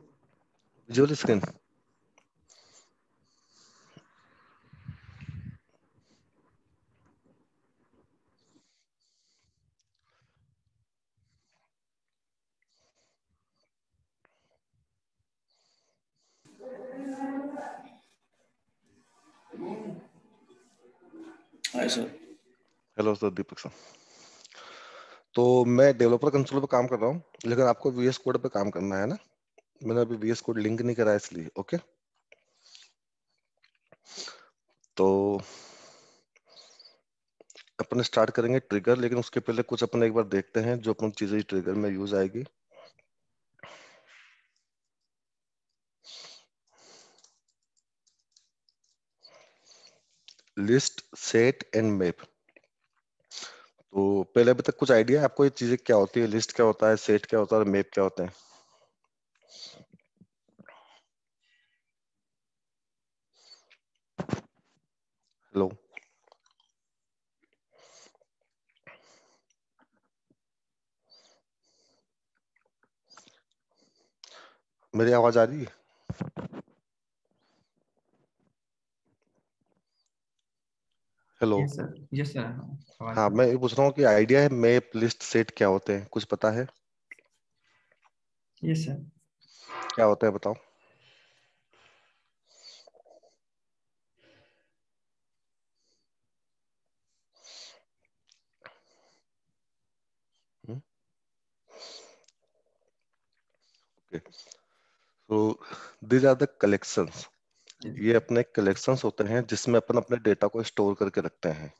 Visual screen sir hello sir Deepak sir तो मैं developer console पर काम कर रहा हूँ लेकिन आपको वीएस कोड पर काम करना है ना मैंने अभी वीएस कोड लिंक नहीं करा इसलिए ओके तो अपन स्टार्ट करेंगे ट्रिगर लेकिन उसके पहले कुछ अपन एक बार देखते हैं जो अपन चीजें ट्रिगर में यूज आएगी लिस्ट सेट एंड मैप तो पहले अभी तक कुछ आइडिया आपको ये चीजें क्या होती है लिस्ट क्या होता है सेट क्या होता है मैप क्या होता है हेलो मेरी आवाज आ रही है हेलो यस सर हाँ, हाँ मैं ये पूछ रहा हूँ कि आइडिया है मैप लिस्ट सेट क्या होते हैं कुछ पता है यस yes, सर क्या होता है बताओ Okay. So these are the collections. Hmm. ये अपने कलेक्शंस होते हैं जिसमें अपन अपने डेटा को स्टोर करके रखते हैं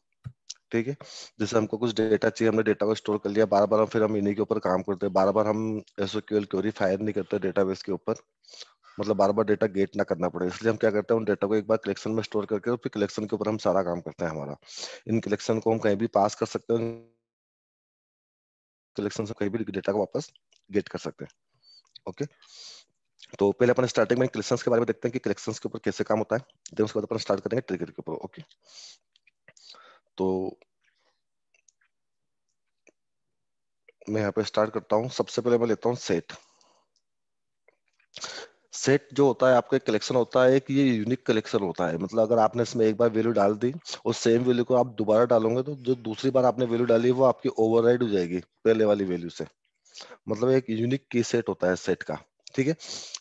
ठीक है जैसे हमको कुछ डेटा चाहिए हमने डेटा को स्टोर कर लिया बार बार हम फिर हम इन्हीं के ऊपर काम करते हैं बार बार हम एसओ क्यूरी फायर नहीं करते डेटाबेस के ऊपर मतलब बार बार डेटा गेट ना करना पड़े इसलिए हम क्या करते हैं उन डेटा को एक बार कलेक्शन में स्टोर करके और फिर कलेक्शन के ऊपर हम सारा काम करते हैं हमारा इन कलेक्शन को हम कहीं भी पास कर सकते हैं कलेक्शन से कहीं भी डेटा को वापस गेट कर सकते हैं ओके तो पहले अपन स्टार्टिंग में कलेक्शन के बारे में देखते हैं कि कलेक्शन के ऊपर कैसे काम होता है देन उसके बाद अपन स्टार्ट करेंगे ट्रिगर के ऊपर ओके तो मैं यहाँ पे स्टार्ट करता हूँ सबसे पहले मैं लेता हूँ सेट सेट जो होता है आपका कलेक्शन होता है कि ये यूनिक कलेक्शन होता है मतलब अगर आपने इसमें एक बार वैल्यू डाल दी और सेम वैल्यू को आप दोबारा डालोगे तो जो दूसरी बार आपने वैल्यू डाली वो आपकी ओवरराइड हो जाएगी पहले वाली वैल्यू से मतलब एक यूनिक की सेट होता है सेट का ठीक है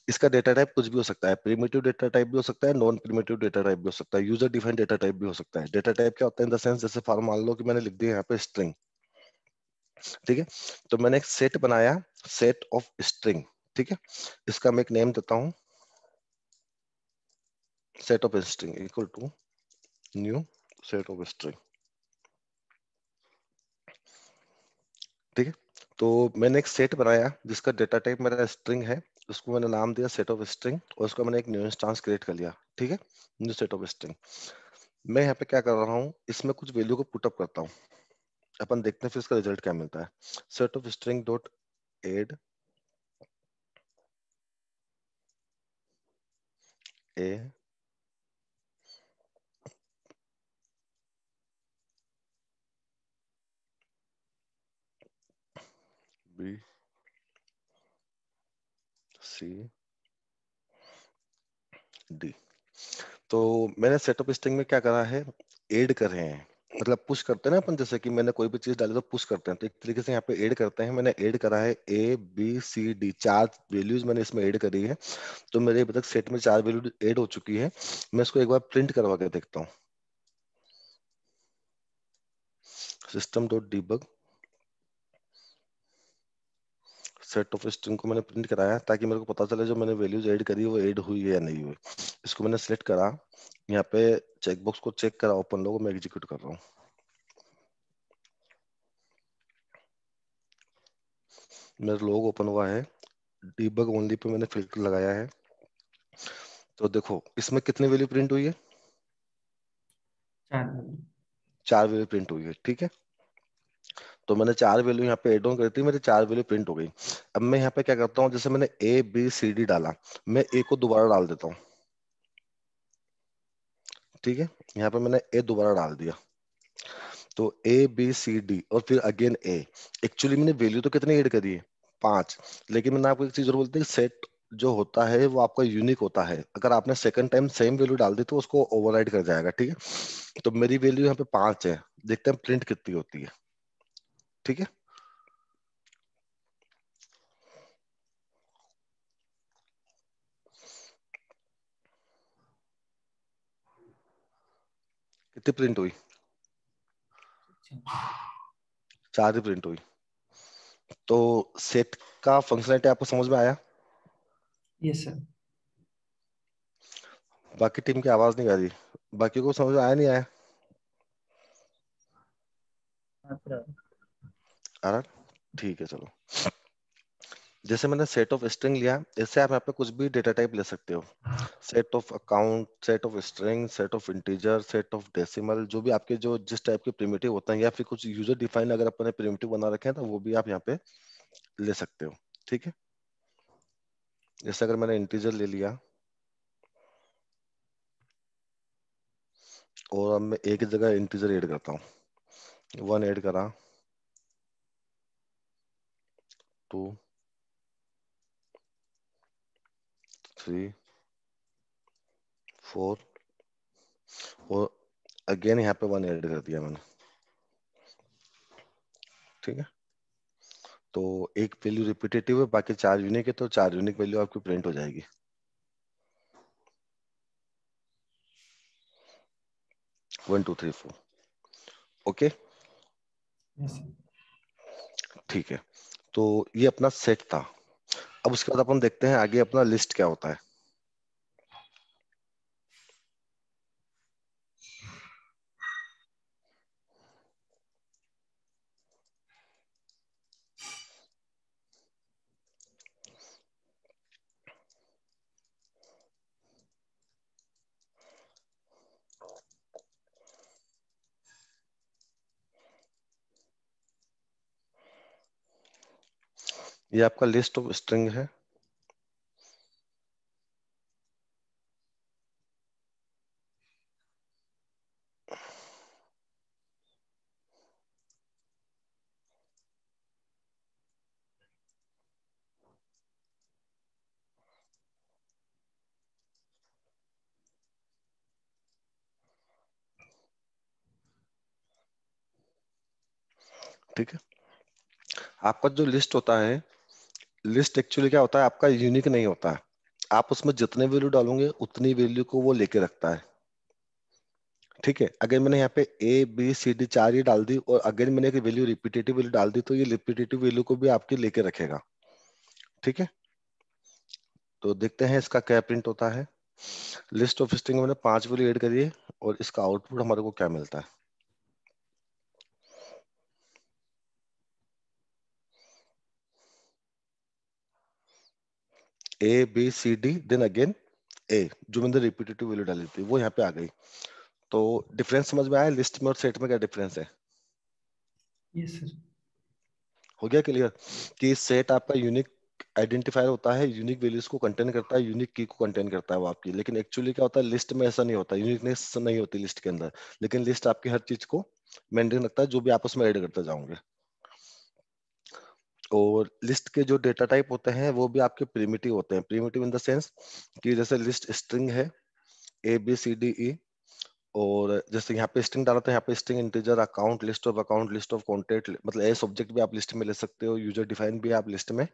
इसका डेटा टाइप कुछ भी हो सकता है प्रीमेटिव डेटा टाइप भी हो सकता है नॉन प्रीमेटिव डेटा टाइप भी हो सकता है यूजर डिफाइन डेटा टाइप भी हो सकता है डेटा टाइप क्या होता है इन द सेंस जैसे फॉर मान लो कि मैंने लिख दिया यहाँ पे स्ट्रिंग ठीक है तो मैंने एक सेट बनाया सेट ऑफ स्ट्रिंग ठीक है इसका मैं एक नेम देता हूं set of string equal to new set of string ठीक है तो मैंने एक सेट बनाया जिसका डेटा टाइप मेरा स्ट्रिंग है उसको मैंने नाम दिया सेट ऑफ स्ट्रिंग और उसको मैंने एक न्यू इंस्टांस क्रिएट कर लिया ठीक है न्यू सेट ऑफ स्ट्रिंग मैं यहाँ पे क्या कर रहा हूँ इसमें कुछ वैल्यू को पुटअप करता हूँ अपन देखते हैं फिर इसका रिजल्ट क्या मिलता है set of string dot add A B, C, D. तो मैंने सेटअप स्ट्रिंग में क्या करा है एड कर रहे हैं मतलब पुश करते हैं ना अपन जैसे कि मैंने कोई भी चीज डाली तो पुश करते हैं तो एक तरीके से यहाँ पे ऐड करते हैं मैंने ऐड करा है ए बी सी डी चार वैल्यूज मैंने इसमें ऐड करी है तो मेरे अभी तक सेट में चार वैल्यू ऐड हो चुकी है मैं इसको एक बार प्रिंट करवा के देखता हूँ system dot debug set of string को मैंने प्रिंट कराया ताकि मेरे को पता चले जो मैंने वैल्यूज ऐड करी वो ऐड हुई है या नहीं हुई इसको मैंने सेलेक्ट करा यहाँ पे चेकबॉक्स को चेक करा ओपन लोगो मैं एग्जीक्यूट कर रहा हूँ मेरा लोग ओपन हुआ है डीबग ओनली पे मैंने फिल्टर लगाया है तो देखो इसमें कितनी वैल्यू प्रिंट हुई है चार वैल्यू प्रिंट हुई है ठीक है तो मैंने चार वैल्यू यहाँ पे एड ऑन करी थी मेरी चार वैल्यू प्रिंट हो गई अब मैं यहाँ पे क्या करता हूँ जैसे मैंने ए बी सी डी डाला मैं ए को दोबारा डाल देता हूँ ठीक है यहाँ पे मैंने ए दोबारा डाल दिया तो ए बी सी डी और फिर अगेन ए एक्चुअली मैंने वैल्यू तो कितनी एड करी है पांच लेकिन मैंने आपको एक चीज और बोलती है सेट जो होता है वो आपका यूनिक होता है अगर आपने सेकंड टाइम सेम वैल्यू डाल दी तो उसको ओवरराइड कर जाएगा ठीक है तो मेरी वैल्यू यहाँ पे पांच है देखते हैं प्रिंट कितनी होती है ठीक है कितनी प्रिंट हुई चार ही प्रिंट हुई तो सेट का फंक्शनलिटी आपको समझ में आया यस सर बाकी टीम की आवाज नहीं आ रही बाकी को समझ में आया नहीं आया हाँ, एरर ठीक है चलो जैसे मैंने सेट ऑफ स्ट्रिंग लिया इससे आप यहाँ पे कुछ भी डेटा टाइप ले सकते हो set of account set of string set of integer set of decimal जो भी आपके जो जिस टाइप के प्रिमेटिव होते हैं या फिर कुछ यूजर डिफाइन अगर अपने प्रिमेटिव बना रखे हैं तो वो भी आप यहाँ पे ले सकते हो ठीक है जैसे अगर मैंने इंटीजर ले लिया और अब मैं एक जगह इंटीजर एड करता हूँ वन एड करा two, three, फोर और अगेन यहाँ पे वन ऐड कर दिया मैंने ठीक है तो एक वैल्यू रिपीटेटिव है बाकी चार यूनिक है तो चार यूनिक वैल्यू आपकी प्रिंट हो जाएगी one two three four okay ठीक है तो ये अपना सेट था अब उसके बाद अपन देखते हैं आगे अपना लिस्ट क्या होता है ये आपका लिस्ट ऑफ स्ट्रिंग है ठीक है आपका जो लिस्ट होता है लिस्ट एक्चुअली क्या होता है आपका यूनिक नहीं होता है आप उसमें जितने वैल्यू डालोगे उतनी वैल्यू को वो लेके रखता है ठीक है अगर मैंने यहाँ पे ए बी सी डी चार ये डाल दी और अगर मैंने एक वैल्यू रिपीटेटिव वैल्यू डाल दी तो ये रिपीटेटिव वैल्यू को भी आपके लेके रखेगा ठीक है तो देखते हैं इसका क्या प्रिंट होता है लिस्ट ऑफ स्ट्रिंग मैंने पांच वैल्यू एड करिए और इसका आउटपुट हमारे को क्या मिलता है A B C D then again A जो मैंने रिपीटेटिव वैल्यू डाली थी वो यहाँ पे आ गई तो डिफरेंस समझ में आया लिस्ट में और सेट में क्या डिफरेंस है yes, sir. हो गया क्लियर कि सेट आपका यूनिक आइडेंटिफायर होता है यूनिक वैल्यूज को कंटेन करता है यूनिक की को कंटेन करता है वो आपकी लेकिन एक्चुअली क्या होता है लिस्ट में ऐसा नहीं होता यूनिकनेस नहीं होती लिस्ट के अंदर लेकिन लिस्ट आपकी हर चीज को मेंटेन रखता है जो भी आप उसमें एड करते जाओगे और तो लिस्ट के जो डेटा टाइप होते हैं वो भी आपके प्रीमिटिव होते हैं प्रीमिटिव इन द सेंस कि जैसे लिस्ट स्ट्रिंग है A B C D E और जैसे यहाँ पे स्ट्रिंग डालते हैं यहाँ पे string integer account list of account list of contact मतलब ए सब्जेक्ट भी आप लिस्ट में ले सकते हो यूजर डिफाइन भी आप लिस्ट में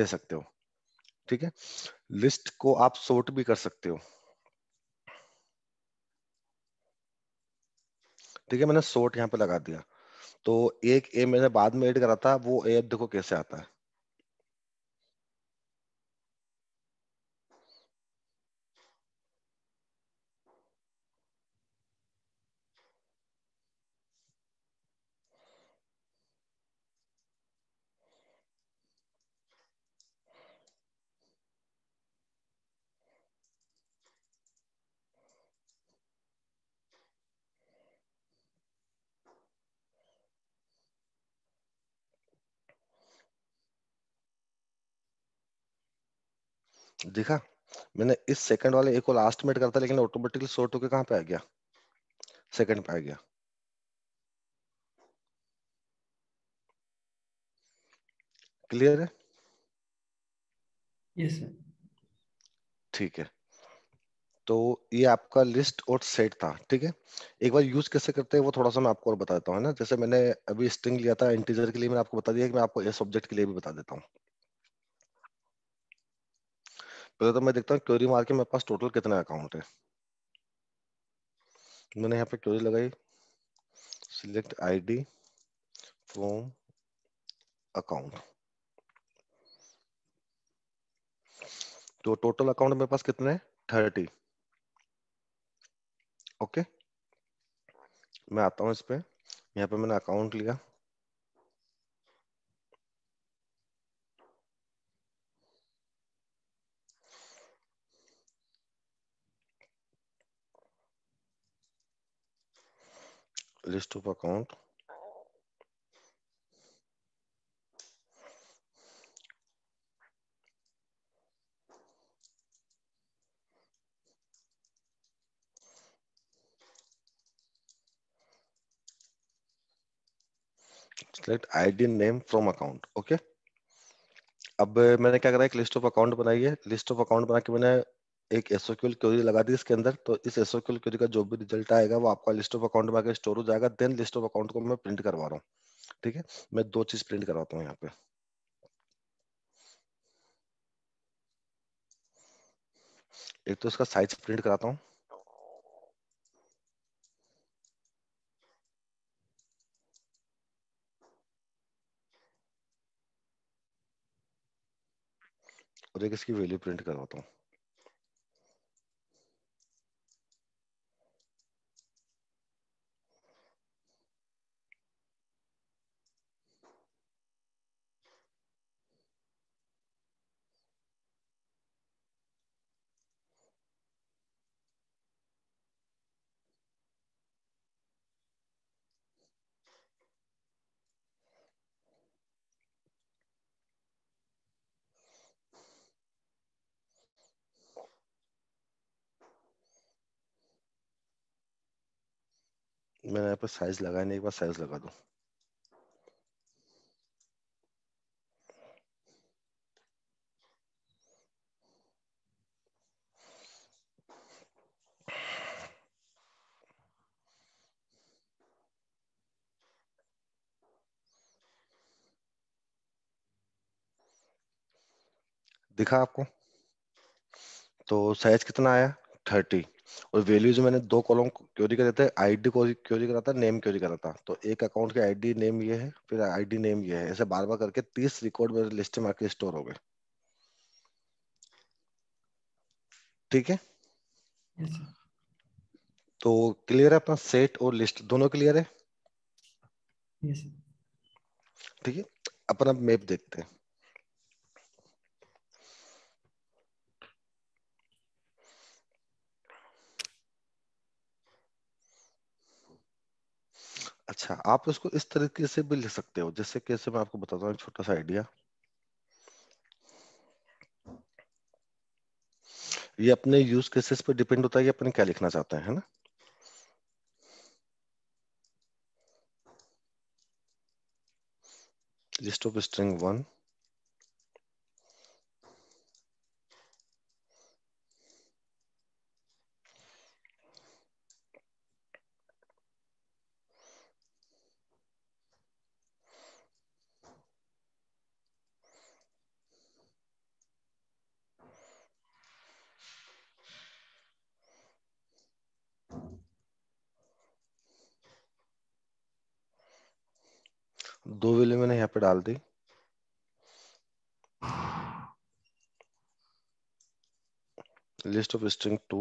ले सकते हो ठीक है लिस्ट को आप सोर्ट भी कर सकते हो ठीक है मैंने सोर्ट यहाँ पे लगा दिया तो एक ए मैंने बाद में एड करा था वो ए देखो कैसे आता है देखा मैंने इस सेकंड वाले एक को लास्ट मेट करता लेकिन ऑटोमेटिकली सोर्ट होकर कहां पे आ गया सेकंड पे आ गया क्लियर है यस yes, ठीक है तो ये आपका लिस्ट और सेट था ठीक है एक बार यूज कैसे करते हैं वो थोड़ा सा मैं आपको और बता देता हूँ ना जैसे मैंने अभी स्ट्रिंग लिया था इंटीजर के लिए मैंने आपको बता दिया कि मैं आपको एस ऑब्जेक्ट के लिए भी बता देता हूँ पहले तो मैं देखता हूँ क्योरी मार के मेरे पास टोटल कितने अकाउंट है मैंने यहाँ पे क्योरी लगाई सिलेक्ट आईडी फ्रॉम अकाउंट तो टोटल अकाउंट मेरे पास कितने थर्टी ओके okay. मैं आता हूं इस पे यहाँ पे मैंने अकाउंट लिया list of account select id name from account okay? अब मैंने क्या करा एक लिस्ट ऑफ अकाउंट बनाई है लिस्ट ऑफ अकाउंट बना के मैंने एक एसओक्यूएल क्वेरी लगा दी इसके अंदर तो इस एसओक्यूएल क्वेरी का जो भी रिजल्ट आएगा वो आपका लिस्ट ऑफ अकाउंट में आके स्टोर हो जाएगा देन लिस्ट ऑफ अकाउंट को मैं प्रिंट करवा रहा हूँ ठीक है मैं दो चीज प्रिंट करवाता हूँ यहाँ पे एक तो इसका साइज प्रिंट कराता हूँ और एक इसकी वैल्यू प्रिंट करवाता हूँ मैंने यहाँ पर साइज लगाया नहीं एक बार साइज लगा दो दिखा आपको तो साइज कितना आया थर्टी और वैल्यूज मैंने दो कॉलम क्योरी कर देते आईडी क्योरी करा था नेम क्योरी करा था तो एक अकाउंट के आईडी नेम ये है फिर आईडी नेम ये है ऐसे बार बार करके तीस रिकॉर्ड मेरे लिस्ट में आके स्टोर हो गए ठीक है yes, तो क्लियर है अपना सेट और लिस्ट दोनों क्लियर है yes, ठीक है अपना मैप देखते हैं अच्छा आप इसको इस तरीके से भी लिख सकते हो जैसे कैसे मैं आपको बताता हूँ छोटा सा आइडिया ये अपने यूज केसेस पर डिपेंड होता है कि अपने क्या लिखना चाहते हैं है ना लिस्ट ऑफ स्ट्रिंग वन डाल दी लिस्ट ऑफ स्ट्रिंग टू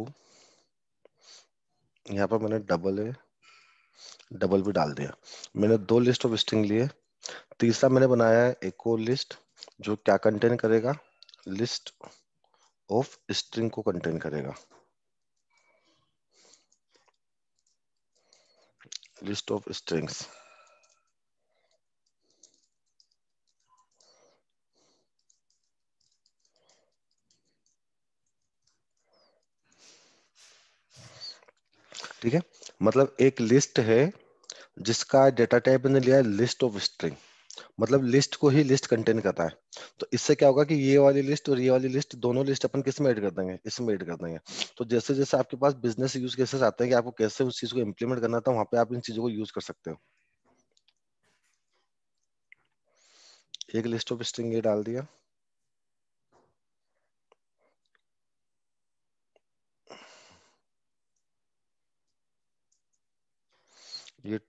यहाँ पर मैंने डबल ए डबल भी डाल दिया मैंने दो लिस्ट ऑफ स्ट्रिंग लिए तीसरा मैंने बनाया है और लिस्ट जो क्या कंटेन करेगा लिस्ट ऑफ स्ट्रिंग को कंटेन करेगा लिस्ट ऑफ स्ट्रिंग्स ठीक है मतलब एक लिस्ट है जिसका डेटा टाइप ने लिया लिस्ट ऑफ स्ट्रिंग मतलब लिस्ट को ही लिस्ट कंटेन करता है तो इससे क्या होगा कि ये वाली लिस्ट और ये वाली लिस्ट दोनों लिस्ट अपन किस में ऐड कर देंगे इसमें ऐड कर देंगे तो जैसे जैसे आपके पास बिजनेस यूज केसेस आते हैं कि आपको कैसे उस चीज को इम्प्लीमेंट करना था वहां पे आप इन चीजों को यूज कर सकते हो एक लिस्ट ऑफ स्ट्रिंग ये डाल दिया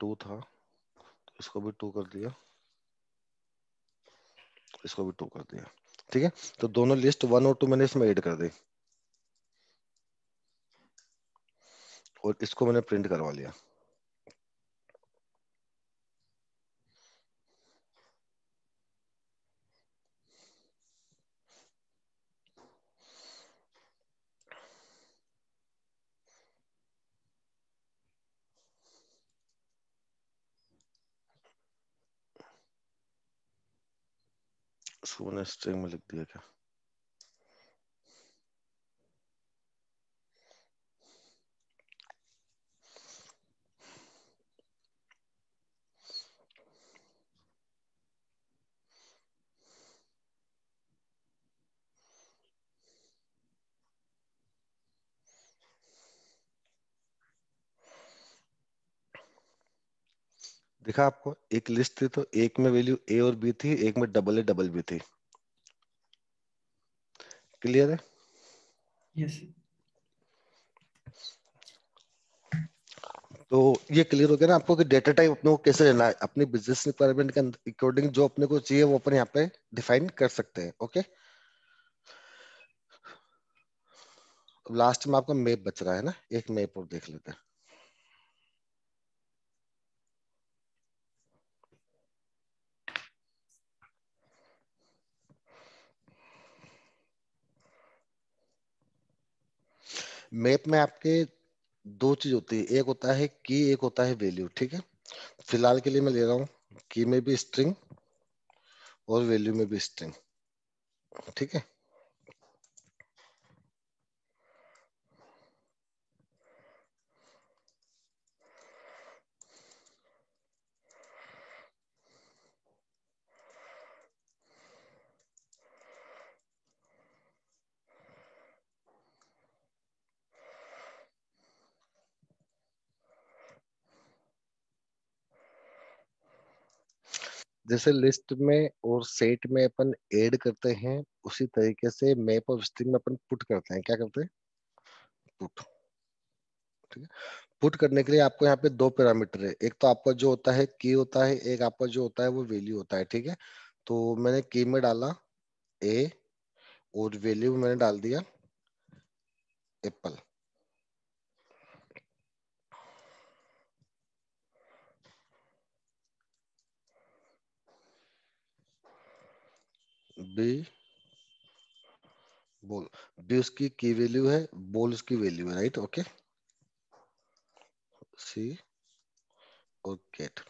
टू था इसको भी टू कर दिया इसको भी टू कर दिया ठीक है तो दोनों लिस्ट वन और टू मैंने इसमें ऐड कर दी और इसको मैंने प्रिंट करवा लिया सोने स्ट्रिंग में लिख दिया क्या देखा आपको एक लिस्ट थी तो एक में वैल्यू ए और बी थी एक में डबल ए डबल बी थी क्लियर है yes. तो ये क्लियर हो गया ना आपको कि डेटा टाइप अपने को कैसे लेना है अपने बिजनेस रिक्वायरमेंट के अकॉर्डिंग जो अपने को चाहिए वो अपन यहाँ पे डिफाइन कर सकते हैं ओके लास्ट में आपका मैप बच रहा है ना एक मैप और देख लेते हैं मैप में आपके दो चीज होती है एक होता है की एक होता है वैल्यू ठीक है फिलहाल के लिए मैं ले रहा हूँ की में भी स्ट्रिंग और वैल्यू में भी स्ट्रिंग ठीक है जैसे लिस्ट में और सेट में अपन ऐड करते हैं उसी तरीके से मैप ऑफ स्ट्रिंग में अपन पुट करते हैं क्या करते हैं पुट ठीक है पुट करने के लिए आपको यहाँ पे दो पैरामीटर है एक तो आपका जो होता है की होता है एक आपका जो होता है वो वैल्यू होता है ठीक है तो मैंने की में डाला ए और वैल्यू मैंने डाल दिया एप्पल बी बोल बी उसकी की वैल्यू है बोल उसकी वैल्यू है राइट ओके सी और गेट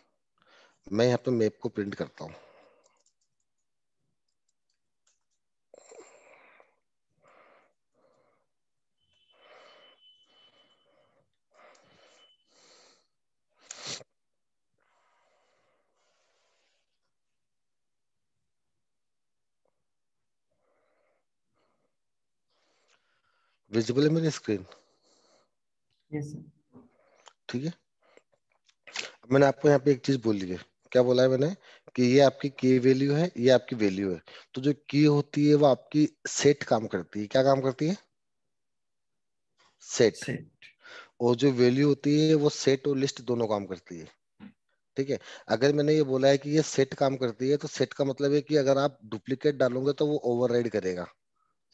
मैं यहाँ पे मैप को प्रिंट करता हूँ विजिबल है मेरी स्क्रीन ठीक है मैंने आपको यहाँ पे एक चीज बोली है क्या बोला है मैंने कि ये आपकी की वैल्यू है ये आपकी वैल्यू है तो जो की होती है वो आपकी सेट काम करती है क्या काम करती है सेट, सेट. और जो वैल्यू होती है वो सेट और लिस्ट दोनों काम करती है ठीक है अगर मैंने ये बोला है कि ये सेट काम करती है तो सेट का मतलब है कि अगर आप डुप्लीकेट डालोगे तो वो ओवरराइड करेगा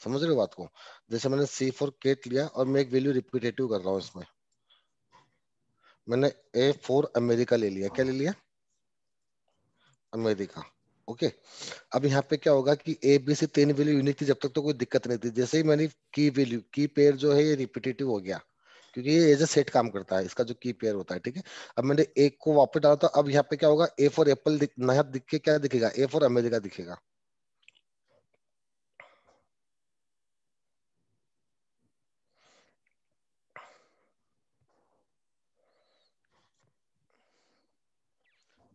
समझ रहे हो बात को जैसे मैंने सी फोर केट लिया और मैं एक वैल्यू रिपीटेटिव कर रहा हूँ इसमें मैंने ए फोर अमेरिका ले लिया क्या ले लिया अमेरिका ओके okay. अब यहाँ पे क्या होगा कि ए बी से तीन वैल्यू यूनिक थी जब तक तो कोई दिक्कत नहीं थी जैसे ही मैंने की वैल्यू की पेयर जो है ये रिपीटेटिव हो गया क्योंकि ये एज ए सेट काम करता है इसका जो की पेयर होता है ठीक है अब मैंने एक को वापस डाला था तो अब यहाँ पे क्या होगा ए फॉर एप्पल नया दिख के क्या दिखेगा ए फॉर अमेरिका दिखेगा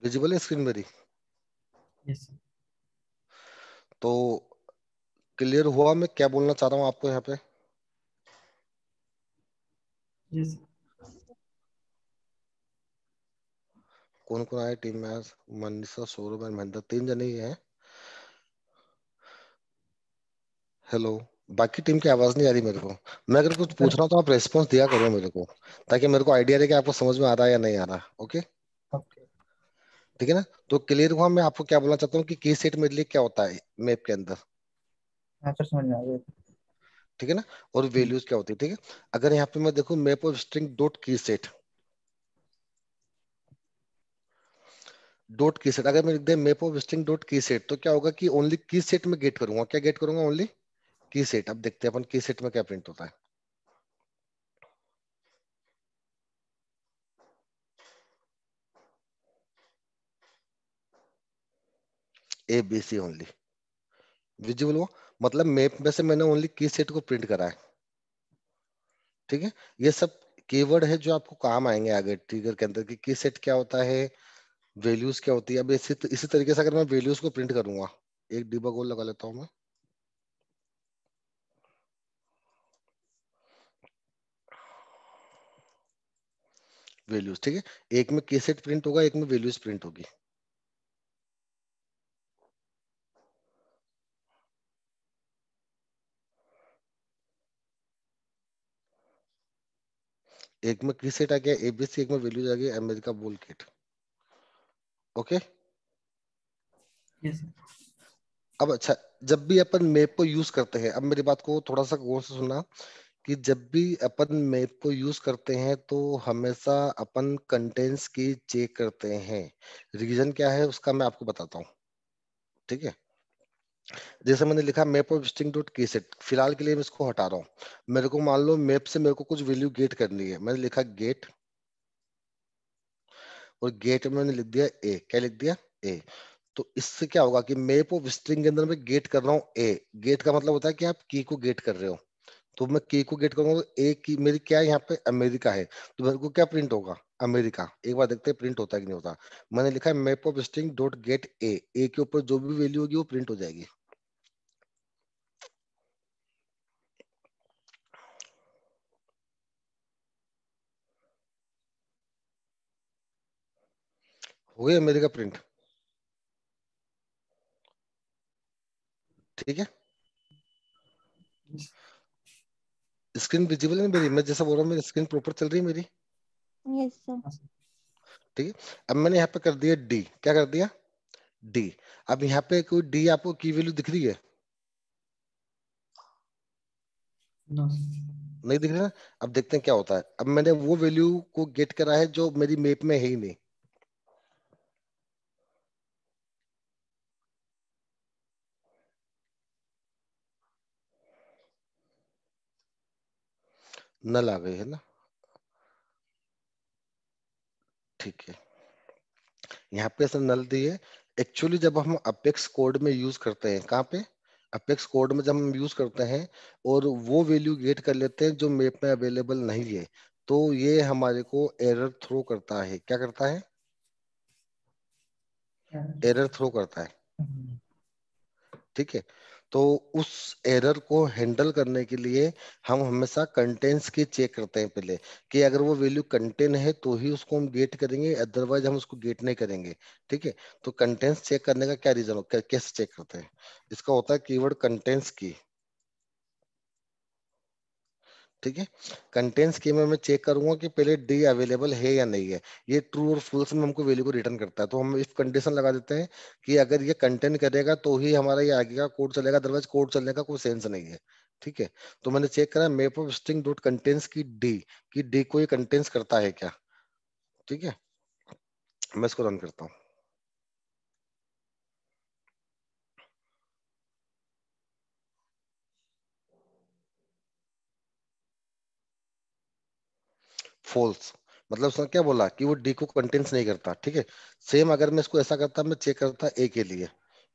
विजिबल है स्क्रीन मेरी yes. तो क्लियर हुआ मैं क्या बोलना चाह रहा हूँ आपको यहाँ पे yes. कौन कौन आए टीम में मनीषा सौरभ एंड महेंद्र तीन जने ही हैं हेलो बाकी टीम की आवाज नहीं आ रही मेरे को मैं अगर कुछ पूछ रहा हूँ तो आप रेस्पॉन्स दिया करो मेरे को ताकि मेरे को आइडिया रहे कि आपको समझ में आ रहा है या नहीं आ रहा ओके okay? ठीक है ना तो क्लियर हुआ मैं आपको क्या बोलना चाहता हूँ कि के सेट मेरे लिए क्या होता है मैप के अंदर हाँ ठीक है ना और वैल्यूज क्या होती है ठीक है अगर यहाँ पे मैं देखू map of string dot key set dot key set अगर मैं लिख दे map of string dot key set तो क्या होगा कि ओनली की सेट में गेट करूंगा क्या गेट करूंगा ओनली की सेट अब देखते हैं अपन की सेट में क्या प्रिंट होता है A B C only visible हुआ मतलब मैप में से मैंने ओनली की सेट को प्रिंट करा है ठीक है ये सब कीवर्ड है जो आपको काम आएंगे आगे ट्रिगर के अंदर कि की सेट क्या होता है वैल्यूज क्या होती है अब इसी इसी तरीके से अगर मैं वैल्यूज को प्रिंट करूंगा एक डिब्बा गोल लगा लेता हूं मैं वैल्यूज ठीक है एक में केसेट प्रिंट होगा एक में वैल्यूज प्रिंट होगी एक में सेट आ गया एबीसी एक में वैल्यूज आ गई अमेरिका बोल किट ओके अब अच्छा जब भी अपन मैप को यूज करते हैं अब मेरी बात को थोड़ा सा गौर से सुनना कि जब भी अपन मैप को यूज करते हैं तो हमेशा अपन कंटेंट्स की चेक करते हैं रीजन क्या है उसका मैं आपको बताता हूँ ठीक है जैसे मैंने लिखा map of string dot key set फिलहाल के लिए मैं इसको हटा रहा हूँ मेरे को मान लो मैप से मेरे को कुछ वैल्यू गेट करनी है मैंने लिखा गेट और गेट मैंने लिख दिया ए क्या लिख दिया ए तो इससे क्या होगा कि मैप ऑफ स्ट्रिंग के अंदर मैं गेट कर रहा हूँ ए गेट का मतलब होता है कि आप की को गेट कर रहे हो तो मैं के को गेट करूंगा तो ए की मेरी क्या यहाँ पे अमेरिका है तो मेरे को क्या प्रिंट होगा अमेरिका एक बार देखते हैं प्रिंट होता है कि नहीं होता मैंने लिखा है map of string dot get A A के ऊपर जो भी वैल्यू होगी वो प्रिंट हो जाएगी हो गया अमेरिका प्रिंट ठीक है स्क्रीन विजिबल है मेरी मैं जैसा बोल रहा हूँ मेरी स्क्रीन प्रॉपर चल रही है मेरी यस सर ठीक है अब मैंने यहाँ पे कर दिया डी क्या कर दिया डी अब यहाँ पे कोई डी आपको की वैल्यू दिख रही है नो नहीं दिख रहा अब देखते हैं क्या होता है अब मैंने वो वैल्यू को गेट करा है जो मेरी मेप में है ही नहीं नल आ गई है ना ठीक है यहाँ पे ऐसा नल दी है एक्चुअली जब हम अपेक्स कोड में यूज करते हैं कहाँ पे अपेक्स कोड में जब हम यूज करते हैं और वो वैल्यू गेट कर लेते हैं जो मेप में अवेलेबल नहीं है तो ये हमारे को एरर थ्रो करता है क्या करता है एरर थ्रो करता है हम्म। ठीक है तो उस एरर को हैंडल करने के लिए हम हमेशा कंटेंट्स की चेक करते हैं पहले कि अगर वो वैल्यू कंटेन है तो ही उसको हम गेट करेंगे अदरवाइज हम उसको गेट नहीं करेंगे ठीक है तो कंटेंट्स चेक करने का क्या रीजन हो कैसे चेक करते हैं इसका होता है कीवर्ड कंटेंट्स की ठीक है कंटेंट स्कीमा में चेक करूंगा कि पहले डी अवेलेबल है या नहीं है ये ट्रू और फुल्स में हमको वैल्यू को रिटर्न करता है तो हम इफ कंडीशन लगा देते हैं कि अगर ये कंटेंट करेगा तो ही हमारा ये आगे का कोड चलेगा अदरवाइज कोड चलने का कोई सेंस नहीं है ठीक है तो मैंने चेक करा map of string dot contents key D key D को ये कंटेंट्स करता है क्या ठीक है मैं इसको रन करता हूँ फॉल्स मतलब उसने क्या बोला कि वो डी को कंटेंस नहीं करता ठीक है सेम अगर मैं इसको ऐसा करता मैं चेक करता ए के लिए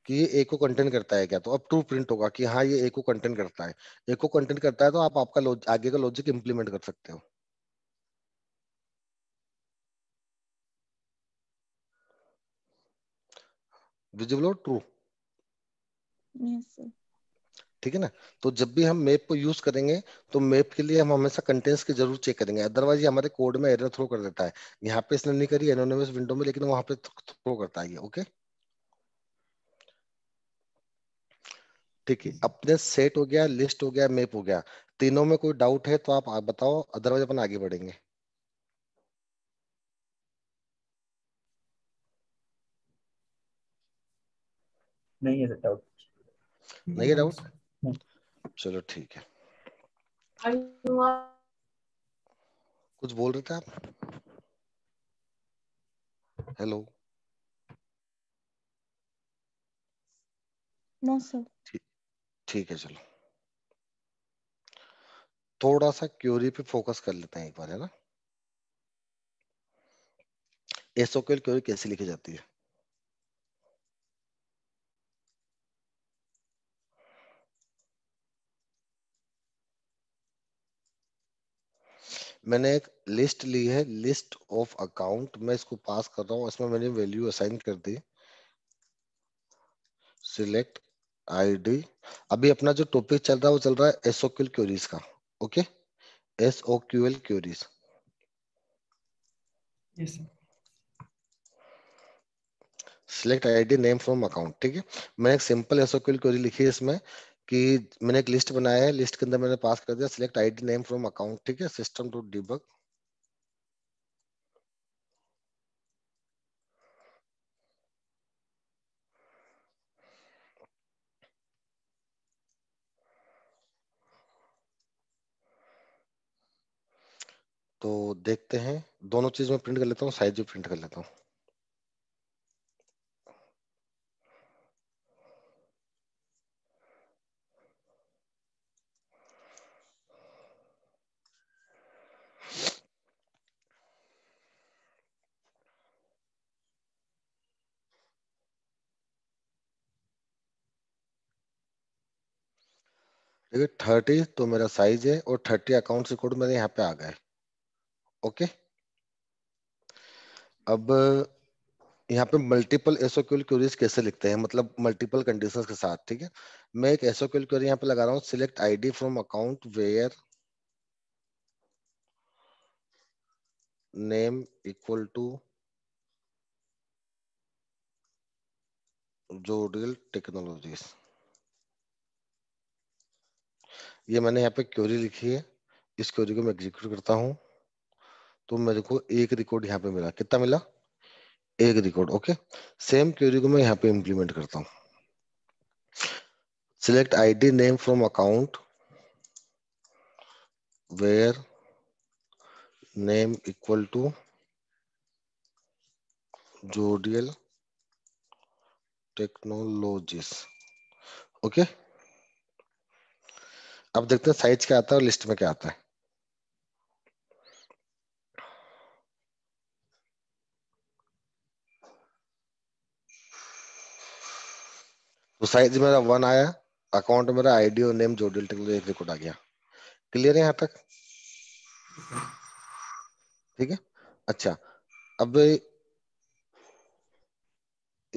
कि ये ए को कंटेन करता है क्या तो अब ट्रू प्रिंट होगा कि हाँ ये ए को कंटेन करता है ए को कंटेन करता है तो आप आपका आगे का लॉजिक इम्प्लीमेंट कर सकते हो विजिबल और ट्रू यस सर ठीक है ना तो जब भी हम मैप को यूज करेंगे तो मैप के लिए हम हमेशा कंटेंट्स की जरूर चेक करेंगे अदरवाइज हमारे कोड में एरर थ्रो कर देता है यहाँ पे इसने नहीं करी एनोन विंडो में लेकिन वहां पे थ्रो करता है ओके ठीक है अपने सेट हो गया लिस्ट हो गया मैप हो गया तीनों में कोई डाउट है तो आप बताओ अदरवाइज अपन आगे बढ़ेंगे नहीं है डाउट नहीं है डाउट चलो ठीक है कुछ बोल रहे थे आप हेलो नो सर ठीक है चलो थोड़ा सा क्यूरी पे फोकस कर लेते हैं एक बार है ना एसओक्यूएल क्यूरी कैसे लिखी जाती है मैंने एक लिस्ट ली है लिस्ट ऑफ अकाउंट मैं इसको पास कर रहा हूँ इसमें मैंने वैल्यू असाइन कर दी सिलेक्ट आईडी अभी अपना जो टॉपिक चल रहा है वो चल रहा है एसओ क्यूल क्यूरीज का okay SOQL queries select ID name from account ठीक है मैंने एक सिंपल एसओ क्यूल क्यूरी लिखी है इसमें कि मैंने एक लिस्ट बनाया है लिस्ट के अंदर मैंने पास कर दिया select ID name from account ठीक है सिस्टम टू डिबग तो देखते हैं दोनों चीज में प्रिंट कर लेता हूँ साइज भी प्रिंट कर लेता हूँ देखिए थर्टी तो मेरा साइज है और थर्टी अकाउंट से कोड मेरे यहाँ पे आ गए ओके अब यहाँ पे मल्टीपल एसओक्यूएल क्यूरीज कैसे लिखते हैं मतलब मल्टीपल कंडीशंस के साथ ठीक है मैं एक एसओक्यूएल क्यूरी यहाँ पे लगा रहा हूँ select ID from account where name equal to Jodiel technologies ये मैंने यहाँ पे क्योरी लिखी है इस क्योरी को मैं एग्जीक्यूट करता हूँ तो मेरे को एक रिकॉर्ड यहाँ पे मिला कितना मिला एक रिकॉर्ड ओके सेम क्योरी को मैं यहाँ पे इम्प्लीमेंट करता हूँ I D name from account where name equal to Jodiel technologies okay अब देखते हैं साइज क्या आता है और लिस्ट में क्या आता है तो साइज मेरा वन आया अकाउंट मेरा आईडी और नेम जोडियल टेक्नोलॉजी रिकॉर्ड आ गया क्लियर है यहां तक ठीक है अच्छा अब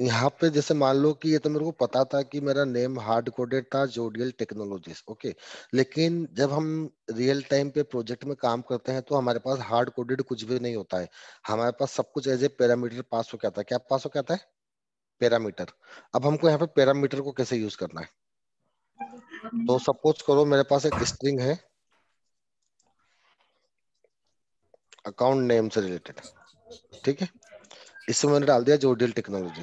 यहाँ पे जैसे मान लो कि ये तो मेरे को पता था कि मेरा नेम हार्ड कोडेड था जोडियल टेक्नोलॉजीज ओके लेकिन जब हम रियल टाइम पे प्रोजेक्ट में काम करते हैं तो हमारे पास हार्ड कोडेड कुछ भी नहीं होता है हमारे पास सब कुछ एज ए पैरामीटर पास हो क्या था क्या पास हो क्या था पैरामीटर अब हमको यहाँ पे पैरामीटर को कैसे यूज करना है तो सपोज करो मेरे पास एक स्ट्रिंग है अकाउंट नेम से रिलेटेड ठीक है इसमें मैंने डाल दिया जोडियल टेक्नोलॉजी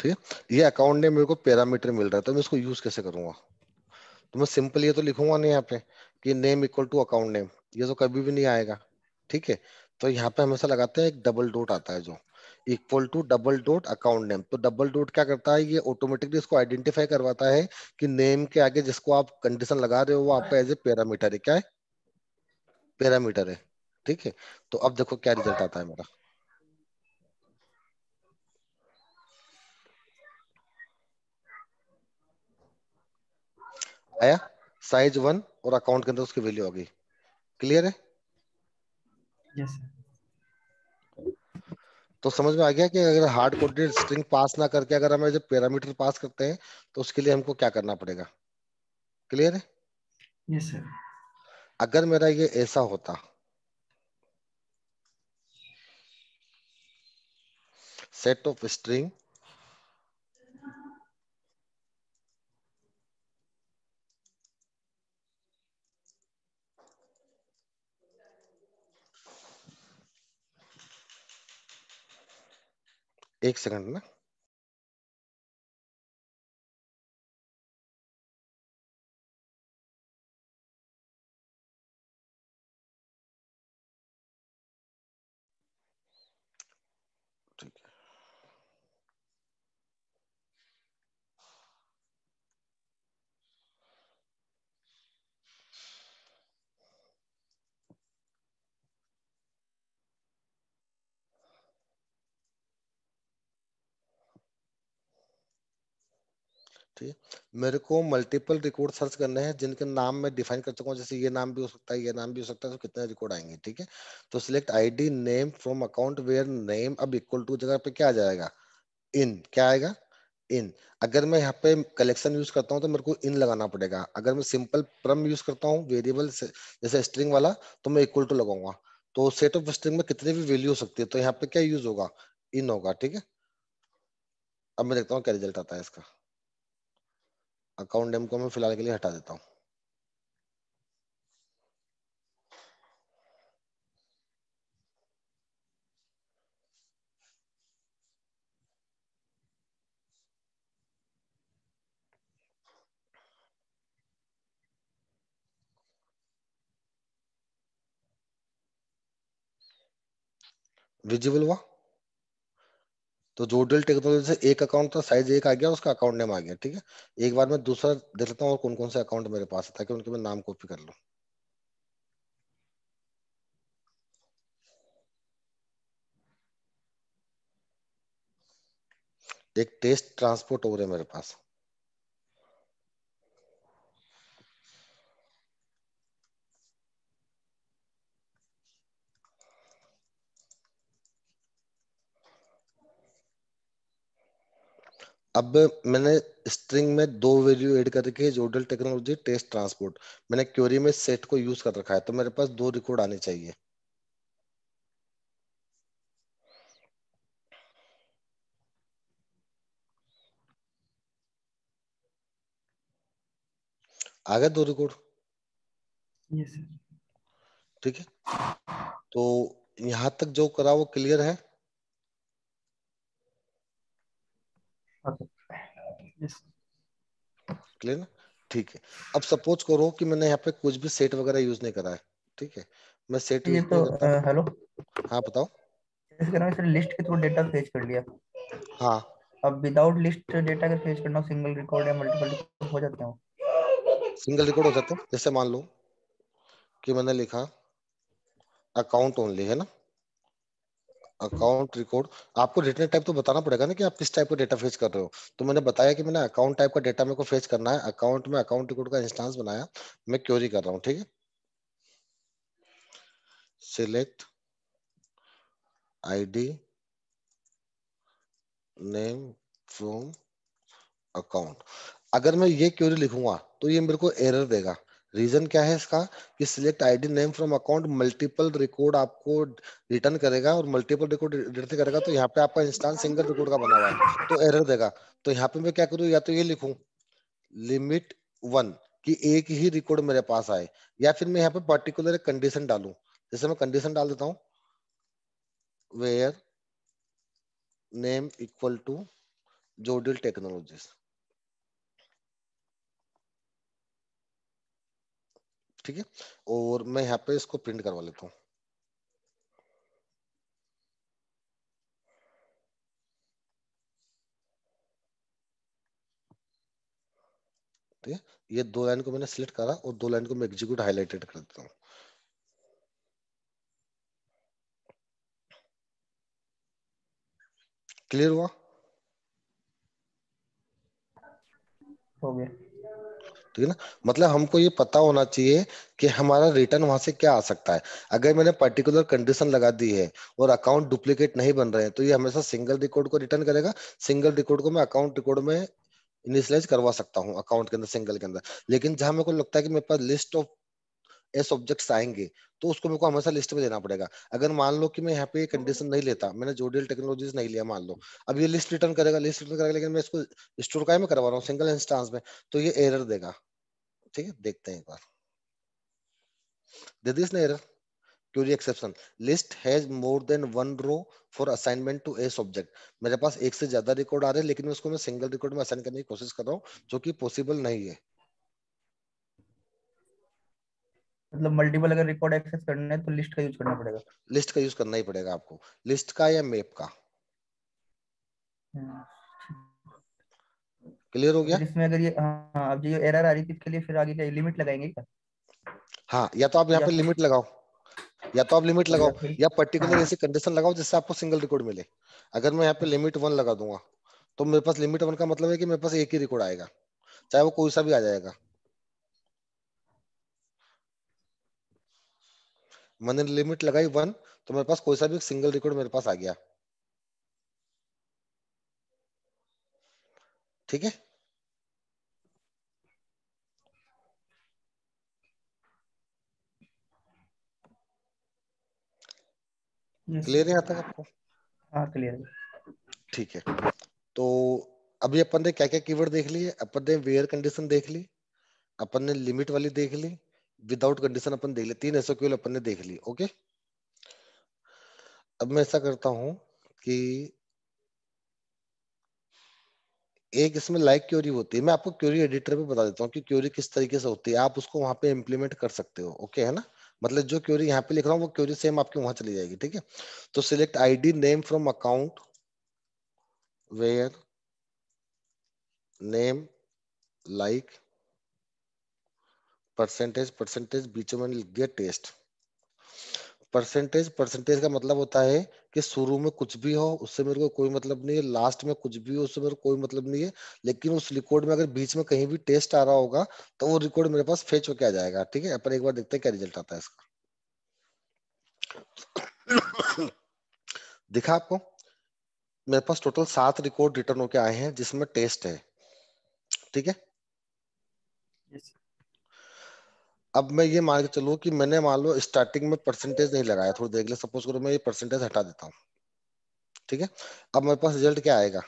ठीक है ये अकाउंट ने मेरे को पैरामीटर मिल रहा है तो मैं इसको यूज कैसे करूंगा तो मैं सिंपल ये तो लिखूंगा नहीं यहाँ पे कि name equal to account name ये तो कभी भी नहीं आएगा ठीक है तो यहाँ पे हमेशा लगाते हैं एक डबल डोट आता है जो equal to double dot account name तो डबल डोट क्या करता है ये ऑटोमेटिकली इसको आइडेंटिफाई करवाता है कि नेम के आगे जिसको आप कंडीशन लगा रहे हो वो आपका एज ए पैरामीटर है क्या है पैरामीटर है ठीक है तो अब देखो क्या रिजल्ट आता है मेरा आया साइज वन और अकाउंट के अंदर उसकी वैल्यू आ गई क्लियर है yes, sir. तो समझ में आ गया कि अगर हार्ड कोडेड स्ट्रिंग पास ना करके अगर हम जब पैरामीटर पास करते हैं तो उसके लिए हमको क्या करना पड़ेगा क्लियर है यस सर अगर मेरा ये ऐसा होता सेट ऑफ स्ट्रिंग एक सेकंड ना ठीक मेरे को मल्टीपल रिकॉर्ड सर्च करने हैं जिनके नाम मैं डिफाइन कर सकूँ जैसे ये नाम भी हो सकता है ये नाम भी हो सकता है तो कितने रिकॉर्ड आएंगे ठीक है तो select ID name from account where name अब इक्वल टू जगह पे क्या आ जाएगा इन क्या आएगा इन अगर मैं यहाँ पे कलेक्शन यूज करता हूँ तो मेरे को इन लगाना पड़ेगा अगर मैं सिंपल प्रम यूज करता हूँ वेरिएबल जैसे स्ट्रिंग वाला तो मैं इक्वल टू लगाऊंगा तो सेट ऑफ स्ट्रिंग में कितनी भी वैल्यू हो सकती है तो यहाँ पे क्या यूज होगा इन होगा ठीक है अब मैं देखता हूँ क्या रिजल्ट आता है इसका अकाउंट डेम को मैं फिलहाल के लिए हटा देता हूं विजिबल हुआ तो जोडल टेक्नोलॉजी से एक अकाउंट का साइज एक आ गया उसका अकाउंट नेम आ गया ठीक है एक बार मैं दूसरा देख लेता हूँ और कौन कौन से अकाउंट मेरे पास है ताकि उनके मैं नाम कॉपी कर लू एक टेस्ट ट्रांसपोर्ट हो रहा है मेरे पास अब मैंने स्ट्रिंग में दो वैल्यू ऐड है जोडल टेक्नोलॉजी टेस्ट ट्रांसपोर्ट मैंने क्वेरी में सेट को यूज कर रखा है तो मेरे पास दो रिकॉर्ड आने चाहिए आ गया दो रिकॉर्ड ठीक है तो यहां तक जो करा वो क्लियर है क्लियर ना ठीक है अब सपोज करो कि मैंने यहाँ पे कुछ भी सेट वगैरह यूज नहीं करा है ठीक है मैं सेट ये तो हेलो हाँ बताओ सर लिस्ट के थ्रू डेटा फेज कर लिया हाँ अब विदाउट लिस्ट डेटा के फेज करना सिंगल रिकॉर्ड या मल्टीपल हो जाते हैं सिंगल रिकॉर्ड हो जाते हैं जैसे मान लो कि मैंने लिखा अकाउंट ओनली है ना अकाउंट रिकॉर्ड आपको रिटर्न टाइप तो बताना पड़ेगा ना कि आप किस टाइप का डेटा फेच कर रहे हो तो मैंने बताया कि मैंने अकाउंट टाइप का डेटा मेरे को फेच करना है अकाउंट में अकाउंट रिकॉर्ड का इंस्टांस बनाया मैं क्योरी कर रहा हूँ ठीक है select ID name from account अगर मैं ये क्यूरी लिखूंगा तो ये मेरे को एरर देगा रीजन क्या है इसका कि select ID name from account multiple record आपको रिटर्न करेगा और मल्टीपल रिकॉर्ड रिटर्न करेगा तो यहाँ पे आपका इंस्टांस सिंगल रिकॉर्ड का बना हुआ है तो एरर देगा तो यहाँ पे मैं क्या करूँ या तो ये लिखू लिमिट वन कि एक ही रिकॉर्ड मेरे पास आए या फिर मैं यहाँ पे पर्टिकुलर कंडीशन डालू जैसे मैं कंडीशन डाल देता हूँ where name equal to Jodiel technologies ठीक है और मैं यहाँ पे इसको प्रिंट करवा लेता हूँ ठीक है ये दो लाइन को मैंने सिलेक्ट करा और दो लाइन को मैं एग्जीक्यूट हाईलाइटेड कर देता हूँ क्लियर हुआ हो गया ठीक है ना मतलब हमको ये पता होना चाहिए कि हमारा रिटर्न वहां से क्या आ सकता है अगर मैंने पर्टिकुलर कंडीशन लगा दी है और अकाउंट डुप्लीकेट नहीं बन रहे हैं तो ये हमेशा सिंगल रिकॉर्ड को रिटर्न करेगा सिंगल रिकॉर्ड को मैं अकाउंट रिकॉर्ड में इनिशियलाइज करवा सकता हूँ अकाउंट के अंदर सिंगल के अंदर लेकिन जहां मेरे को लगता है कि मेरे पास लिस्ट ऑफ एस ऑब्जेक्ट्स आएंगे तो उसको मेरे को हमेशा लिस्ट में देना पड़ेगा अगर मान लो कि मैं यहाँ पे कंडीशन नहीं लेता मैंने जोडियल टेक्नोलॉजीज नहीं लिया मान लो अब ये लिस्ट रिटर्न करेगा लिस्ट रिटर्न करेगा लेकिन मैं इसको स्टोर का में करवा रहा हूँ सिंगल इंस्टांस में तो ये एरर देगा ठीक है देखते हैं एक बार दिस ने error query exception list has more than one row for assignment to a subject मेरे पास एक से ज्यादा रिकॉर्ड आ रहे हैं लेकिन उसको मैं सिंगल रिकॉर्ड में असाइन करने की कोशिश कर रहा हूं जो कि पॉसिबल नहीं है मतलब मल्टीपल अगर रिकॉर्ड एक्सेस करना है तो लिस्ट का यूज करना पड़ेगा लिस्ट का यूज करना ही पड़ेगा आपको लिस्ट का या मैप का हाँ। क्लियर हो गया इसमें अगर ये हाँ अब जो एरर आ रही थी इसके लिए फिर आगे क्या लिमिट लगाएंगे क्या हाँ या तो आप यहाँ पे लिमिट लगाओ या तो आप लिमिट लगाओ या पर्टिकुलर ऐसी कंडीशन लगाओ जिससे आपको सिंगल रिकॉर्ड मिले अगर मैं यहाँ पे लिमिट वन लगा दूंगा तो मेरे पास लिमिट वन का मतलब है कि मेरे पास एक ही रिकॉर्ड आएगा चाहे वो कोई सा भी आ जाएगा मैंने लिमिट लगाई वन तो मेरे पास कोई सा भी सिंगल रिकॉर्ड मेरे पास आ गया ठीक है क्लियर है आता आपको हाँ क्लियर ठीक है तो अभी अपन ने क्या क्या कीवर्ड देख लिए अपन ने वेयर कंडीशन देख ली अपन ने लिमिट वाली देख ली विदाउट कंडीशन अपन देख ली तीन ऐसा अपन ने देख ली ओके अब मैं ऐसा करता हूं कि एक इसमें लाइक like क्यूरी होती है मैं आपको क्यूरी एडिटर पे बता देता हूँ कि क्यूरी किस तरीके से होती है आप उसको वहां पे इम्प्लीमेंट कर सकते हो ओके है ना मतलब जो क्यूरी यहाँ पे लिख रहा हूँ वो क्यूरी सेम आपके वहां चली जाएगी ठीक है तो select ID name from account where name like percentage percentage बीच में लिख दिया टेस्ट परसेंटेज परसेंटेज का मतलब होता है कि शुरू में कुछ भी हो उससे मेरे को कोई मतलब नहीं है लास्ट में कुछ भी हो उससे मेरे को कोई मतलब नहीं है लेकिन उस रिकॉर्ड में अगर बीच में कहीं भी टेस्ट आ रहा होगा तो वो रिकॉर्ड मेरे पास फेच होके आ जाएगा ठीक है अपन एक बार देखते हैं क्या रिजल्ट आता है इसका दिखा आपको मेरे पास टोटल सात रिकॉर्ड रिटर्न होके आए हैं जिसमें टेस्ट है ठीक है अब मैं ये मान के चलू कि मैंने मान लो स्टार्टिंग में परसेंटेज नहीं लगाया थोड़ी देर के लिए सपोज करो मैं ये परसेंटेज हटा देता हूँ ठीक है अब मेरे पास रिजल्ट क्या आएगा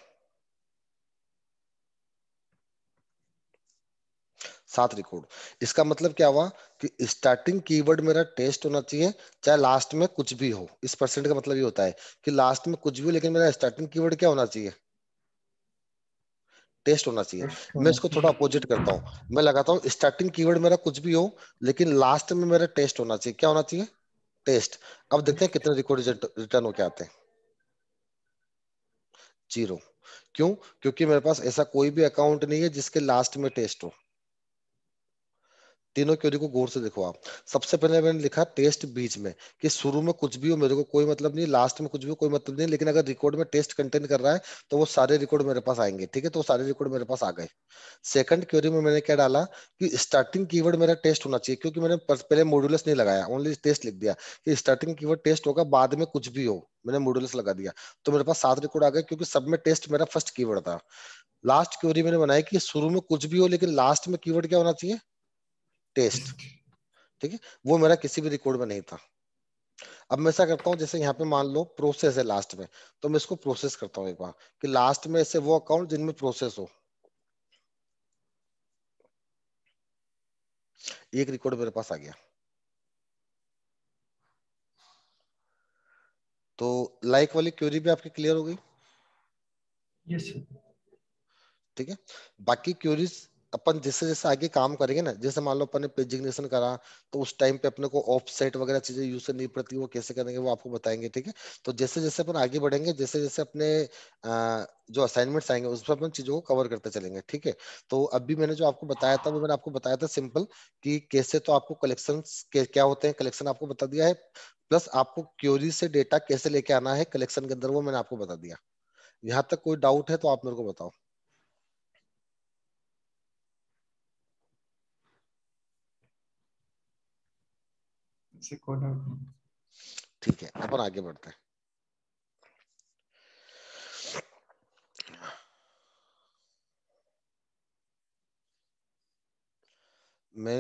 सात रिकॉर्ड इसका मतलब क्या हुआ कि स्टार्टिंग कीवर्ड मेरा टेस्ट होना चाहिए चाहे लास्ट में कुछ भी हो इस परसेंट का मतलब ये होता है कि लास्ट में कुछ भी हो लेकिन मेरा स्टार्टिंग कीवर्ड क्या होना चाहिए टेस्ट होना चाहिए मैं इसको थोड़ा अपोजिट करता हूँ मैं लगाता हूँ स्टार्टिंग कीवर्ड मेरा कुछ भी हो लेकिन लास्ट में मेरा टेस्ट होना चाहिए क्या होना चाहिए टेस्ट अब देखते हैं कितने रिकॉर्ड रिटर्न होके आते हैं जीरो क्यों क्योंकि मेरे पास ऐसा कोई भी अकाउंट नहीं है जिसके लास्ट में टेस्ट हो तीनों क्वेरी को गौर से देखो आप सबसे पहले मैंने लिखा टेस्ट बीच में कि शुरू में कुछ भी हो मेरे को कोई मतलब नहीं लास्ट में कुछ भी हो कोई मतलब नहीं लेकिन अगर रिकॉर्ड में टेस्ट कंटेन कर रहा है तो वो सारे रिकॉर्ड मेरे पास आएंगे ठीक है तो सारे रिकॉर्ड मेरे पास आ गए सेकंड क्वेरी में मैंने क्या डाला कि स्टार्टिंग की मेरा टेस्ट होना चाहिए क्योंकि मैंने पहले मॉड्यूलस नहीं लगाया ओनली टेस्ट लिख दिया कि स्टार्टिंग की टेस्ट होगा बाद में कुछ भी हो मैंने मॉड्यूलस लगा दिया तो मेरे पास सात रिकॉर्ड आ गए क्योंकि सब में टेस्ट मेरा फर्स्ट की था लास्ट क्वेरी मैंने बनाया कि शुरू में कुछ भी हो लेकिन लास्ट में कीवर्ड क्या होना चाहिए टेस्ट ठीक है वो मेरा किसी भी रिकॉर्ड में नहीं था अब मैं ऐसा करता हूँ जैसे यहाँ पे मान लो प्रोसेस है लास्ट में तो मैं इसको प्रोसेस करता हूँ एक बार कि लास्ट में ऐसे वो अकाउंट जिनमें प्रोसेस हो एक रिकॉर्ड मेरे पास आ गया तो लाइक like वाली क्यूरी भी आपकी क्लियर हो गई यस ठीक है बाकी क्यूरीज अपन जैसे जैसे आगे काम करेंगे ना जैसे मान लो अपन ने पेजिग्नेशन करा तो उस टाइम पे अपने को ऑफसेट वगैरह चीजें यूज करनी पड़ती वो कैसे करेंगे वो आपको बताएंगे ठीक है तो जैसे जैसे अपन आगे बढ़ेंगे जैसे जैसे अपने आ, जो असाइनमेंट्स आएंगे उस पर अपन चीजों को कवर करते चलेंगे ठीक है तो अभी मैंने जो आपको बताया था वो मैंने आपको बताया था सिंपल कि कैसे तो आपको कलेक्शन क्या होते हैं कलेक्शन आपको बता दिया है प्लस आपको क्योरी से डेटा कैसे लेके आना है कलेक्शन के अंदर वो मैंने आपको बता दिया यहाँ तक कोई डाउट है तो आप मेरे को बताओ ठीक है अपन आगे बढ़ते हैं मैं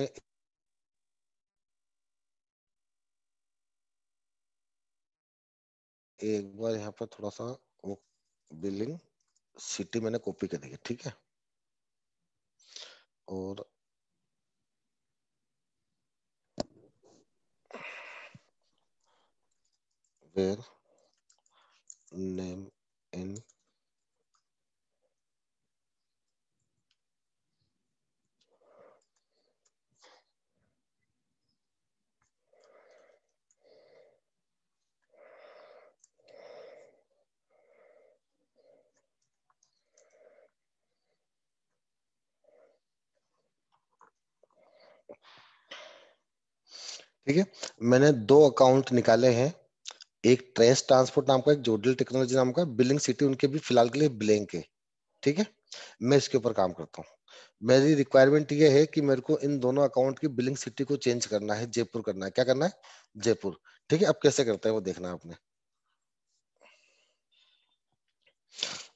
एक बार यहाँ पर थोड़ा सा वो बिल्डिंग सिटी मैंने कॉपी कर दी ठीक है और their name in ठीक है मैंने दो अकाउंट निकाले हैं एक ट्रेस ट्रांसपोर्ट नाम का एक जोडल टेक्नोलॉजी नाम का बिलिंग सिटी उनके भी फिलहाल के लिए ब्लैंक है ठीक है मैं इसके ऊपर काम करता हूँ मेरी रिक्वायरमेंट ये है कि मेरे को इन दोनों अकाउंट की बिलिंग सिटी को चेंज करना है जयपुर करना है क्या करना है जयपुर ठीक है अब कैसे करते हैं वो देखना आपने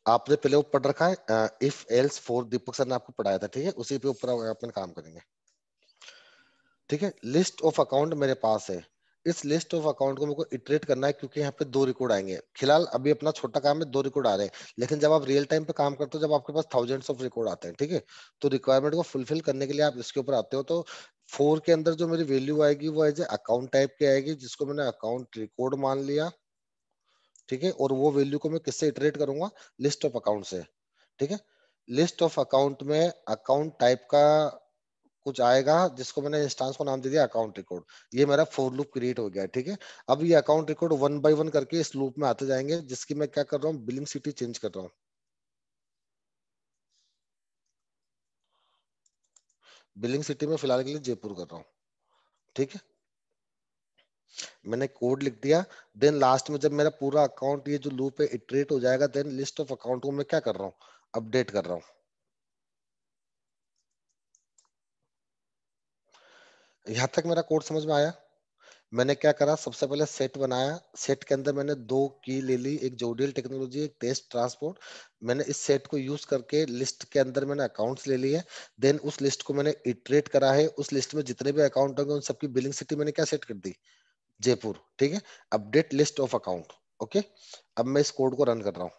आपने पहले वो पढ़ रखा है if else for Deepak sir ने आपको पढ़ाया था ठीक है उसी पे ऊपर अपन काम करेंगे ठीक है लिस्ट ऑफ अकाउंट मेरे पास है इस लिस्ट ऑफ अकाउंट को मेरे को इटरेट करना है क्योंकि यहाँ पे दो रिकॉर्ड आएंगे फिलहाल अभी अपना छोटा काम है दो रिकॉर्ड आ रहे हैं लेकिन जब आप रियल टाइम पे काम करते हो जब आपके पास थाउजेंड्स ऑफ रिकॉर्ड आते हैं ठीक है तो रिक्वायरमेंट को फुलफिल करने के लिए आप इसके ऊपर आते हो तो फोर के अंदर जो मेरी वैल्यू आएगी वो एज ए अकाउंट टाइप की आएगी जिसको मैंने अकाउंट रिकॉर्ड मान लिया ठीक है और वो वैल्यू को मैं किससे इटरेट करूंगा लिस्ट ऑफ अकाउंट से ठीक है लिस्ट ऑफ अकाउंट में अकाउंट टाइप का कुछ आएगा जिसको मैंने इंस्टांस को नाम दे दिया अकाउंट रिकॉर्ड ये मेरा फोर लूप क्रिएट हो गया ठीक है अब ये account record one by one करके इस लूप में आते जाएंगे जिसकी मैं क्या कर रहा हूँ बिलिंग सिटी चेंज कर रहा हूँ बिलिंग सिटी में फिलहाल के लिए जयपुर कर रहा हूँ ठीक है मैंने कोड लिख दिया देन लास्ट में जब मेरा पूरा अकाउंट ये जो लूप है इटरेट हो जाएगा देन लिस्ट ऑफ अकाउंट को मैं क्या कर रहा हूँ अपडेट कर रहा हूँ यहाँ तक मेरा कोड समझ में आया मैंने क्या करा सबसे पहले सेट बनाया सेट के अंदर मैंने दो की ले ली एक जोडियल टेक्नोलॉजी एक टेस्ट ट्रांसपोर्ट मैंने इस सेट को यूज करके लिस्ट के अंदर मैंने अकाउंट्स ले लिए देन उस लिस्ट को मैंने इटरेट करा है उस लिस्ट में जितने भी अकाउंट होंगे उन सबकी बिलिंग सिटी मैंने क्या सेट कर दी जयपुर ठीक है update list of account okay अब मैं इस कोड को रन कर रहा हूँ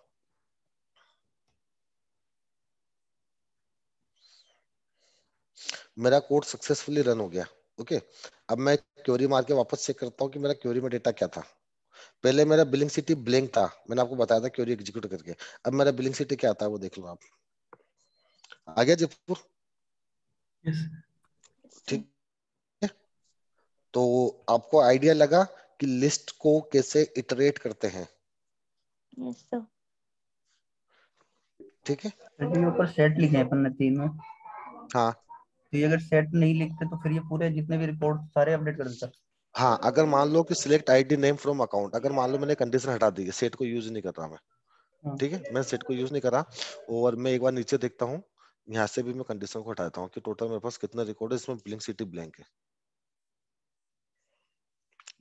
मेरा कोड सक्सेसफुली रन हो गया ओके अब मैं क्योरी मार के वापस चेक करता हूँ कि मेरा क्योरी में डेटा क्या था पहले मेरा बिलिंग सिटी ब्लैंक था मैंने आपको बताया था क्योरी एग्जीक्यूट करके अब मेरा बिलिंग सिटी क्या था वो देख लो आप आ गया जयपुर ठीक yes. तो आपको आइडिया लगा कि लिस्ट को कैसे इटरेट करते हैं ठीक yes, ठीक है तो सेट लिखे अपन ने तीनों हाँ तो ये अगर सेट नहीं लिखते तो फिर ये पूरे जितने भी रिपोर्ट सारे अपडेट कर देता हाँ अगर मान लो कि select ID name from account अगर मान लो मैंने कंडीशन हटा दी है सेट को यूज नहीं कर रहा मैं हाँ। ठीक है मैं सेट को यूज नहीं कर रहा और मैं एक बार नीचे देखता हूँ यहाँ से भी मैं कंडीशन को हटाता हूँ कि टोटल मेरे पास कितना रिकॉर्ड है इसमें ब्लिंक सिटी ब्लैंक है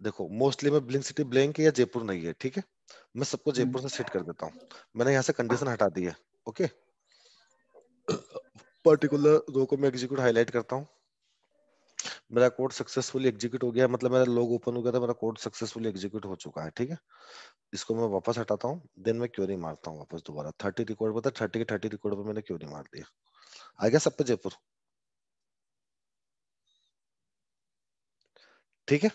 देखो मोस्टली मैं ब्लिंक सिटी ब्लैंक है या जयपुर नहीं है ठीक है मैं सबको जयपुर से सेट हम्म। कर देता हूँ मैंने यहाँ से कंडीशन हटा दी है ओके पर्टिकुलर रो को मैं एग्जीक्यूट हाईलाइट करता हूँ मेरा कोड सक्सेसफुली एग्जीक्यूट हो गया मतलब मेरा लॉग ओपन हो गया था मेरा कोड सक्सेसफुली एग्जीक्यूट हो चुका है ठीक है इसको मैं वापस हटाता हूँ देन मैं क्योरी मारता हूँ वापस दोबारा थर्टी रिकॉर्ड पर थर्टी के थर्टी रिकॉर्ड पर मैंने क्योरी मार दिया आ गया सब पे जयपुर ठीक है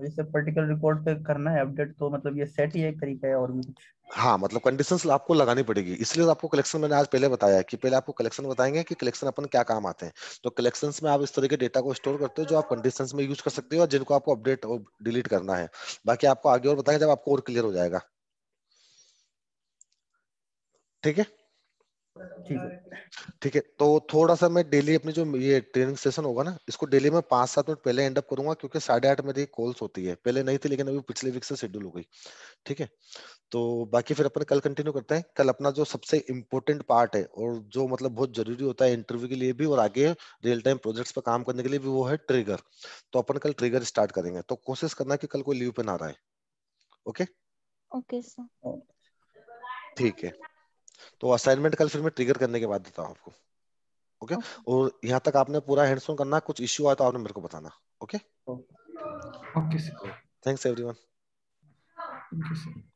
जैसे पर्टिकुलर रिकॉर्ड पे करना है अपडेट तो मतलब ये सेट ही एक तरीका है और भी कुछ हाँ मतलब कंडीशंस आपको लगानी पड़ेगी इसलिए तो आपको कलेक्शन मैंने आज पहले बताया कि पहले आपको कलेक्शन बताएंगे कि कलेक्शन अपन क्या काम आते हैं तो कलेक्शन में आप इस तरह के डेटा को स्टोर करते हो जो आप कंडीशंस में यूज कर सकते हो और जिनको आपको अपडेट और डिलीट करना है बाकी आपको आगे और बताएंगे जब आपको और क्लियर हो जाएगा ठीक है ठीक है ठीक है तो थोड़ा सा मैं डेली अपनी जो ये ट्रेनिंग सेशन होगा ना इसको डेली मैं पांच सात मिनट पहले एंड अप करूंगा क्योंकि साढ़े आठ मेरी कॉल्स होती है पहले नहीं थी लेकिन अभी पिछले वीक से शेड्यूल हो गई ठीक है तो बाकी फिर अपन कल कंटिन्यू करते हैं कल अपना जो सबसे इम्पोर्टेंट पार्ट है और जो मतलब बहुत जरूरी होता है इंटरव्यू के लिए भी और आगे रियल टाइम प्रोजेक्ट्स पर काम करने के लिए भी वो है ट्रिगर तो अपन कल ट्रिगर स्टार्ट करेंगे तो कोशिश करना कि कल कोई लीव पे ना रहा है ओके ओके सर ठीक है तो असाइनमेंट कल फिर मैं ट्रिगर करने के बाद देता हूँ आपको ओके okay? और यहाँ तक आपने पूरा हैंड्स ऑन करना कुछ इश्यू आया तो आपने मेरे को बताना okay okay sir thanks everyone thank you sir